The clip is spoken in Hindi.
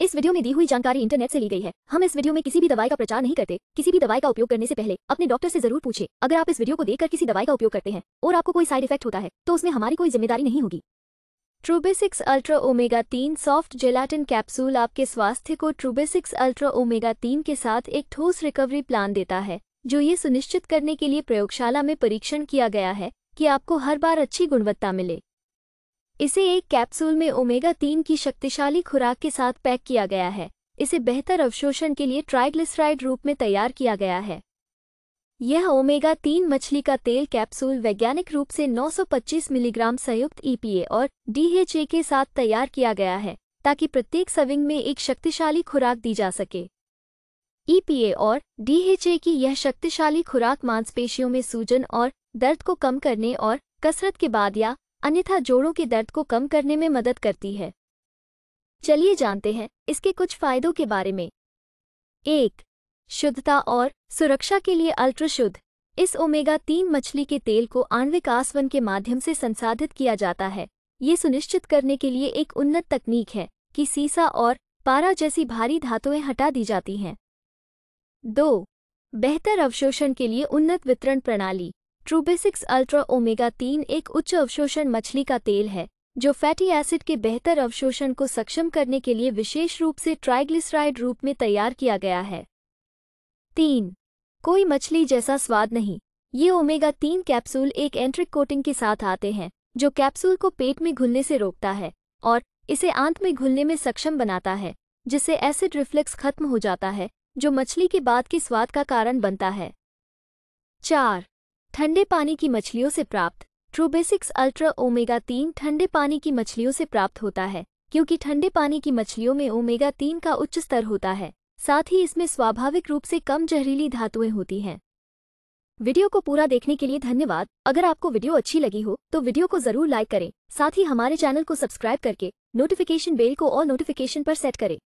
इस वीडियो में दी हुई जानकारी इंटरनेट से ली गई है हम इस वीडियो में किसी भी दवाई का प्रचार नहीं करते किसी भी दवाई का उपयोग करने से पहले अपने डॉक्टर से जरूर पूछे अगर आप इस वीडियो को देखकर किसी दवाई का उपयोग करते हैं और आपको कोई साइड इफेक्ट होता है तो उसमें हमारी कोई जिम्मेदारी नहीं होगी ट्रूबेसिक्स अल्ट्रा ओमेगा तीन सॉफ्ट जेलाटिन कैप्सूल आपके स्वास्थ्य को ट्रूबेसिक्स अल्ट्रा ओमेगा तीन के साथ एक ठोस रिकवरी प्लान देता है जो ये सुनिश्चित करने के लिए प्रयोगशाला में परीक्षण किया गया है कि आपको हर बार अच्छी गुणवत्ता मिले इसे एक कैप्सूल में ओमेगा तीन की शक्तिशाली खुराक के साथ पैक किया गया है इसे बेहतर अवशोषण के लिए ट्राइग्लिसराइड रूप में तैयार किया गया है यह ओमेगा तीन मछली का तेल कैप्सूल वैज्ञानिक रूप से 925 मिलीग्राम संयुक्त ईपीए e और डीएचए के साथ तैयार किया गया है ताकि प्रत्येक सविंग में एक शक्तिशाली खुराक दी जा सके ईपीए e और डीएचए की यह शक्तिशाली खुराक मांसपेशियों में सूजन और दर्द को कम करने और कसरत के बाद या अन्यथा जोड़ों के दर्द को कम करने में मदद करती है चलिए जानते हैं इसके कुछ फायदों के बारे में एक शुद्धता और सुरक्षा के लिए अल्ट्राशुद्ध इस ओमेगा तीन मछली के तेल को आणविक आसवन के माध्यम से संसाधित किया जाता है ये सुनिश्चित करने के लिए एक उन्नत तकनीक है कि सीसा और पारा जैसी भारी धातुएं हटा दी जाती हैं दो बेहतर अवशोषण के लिए उन्नत वितरण प्रणाली ट्रूबेसिक्स अल्ट्रा ओमेगा तीन एक उच्च अवशोषण मछली का तेल है जो फैटी एसिड के बेहतर अवशोषण को सक्षम करने के लिए विशेष रूप से ट्राइग्लिसराइड रूप में तैयार किया गया है तीन कोई मछली जैसा स्वाद नहीं ये ओमेगा तीन कैप्सूल एक एंट्रिक कोटिंग के साथ आते हैं जो कैप्सूल को पेट में घुलने से रोकता है और इसे आंत में घुलने में सक्षम बनाता है जिससे एसिड रिफ्लेक्स खत्म हो जाता है जो मछली के बाद के स्वाद का कारण बनता है चार ठंडे पानी की मछलियों से प्राप्त ट्रूबेसिक्स अल्ट्रा ओमेगा तीन ठंडे पानी की मछलियों से प्राप्त होता है क्योंकि ठंडे पानी की मछलियों में ओमेगा तीन का उच्च स्तर होता है साथ ही इसमें स्वाभाविक रूप से कम जहरीली धातुएं होती हैं वीडियो को पूरा देखने के लिए धन्यवाद अगर आपको वीडियो अच्छी लगी हो तो वीडियो को जरूर लाइक करें साथ ही हमारे चैनल को सब्सक्राइब करके नोटिफिकेशन बेल को और नोटिफिकेशन पर सेट करें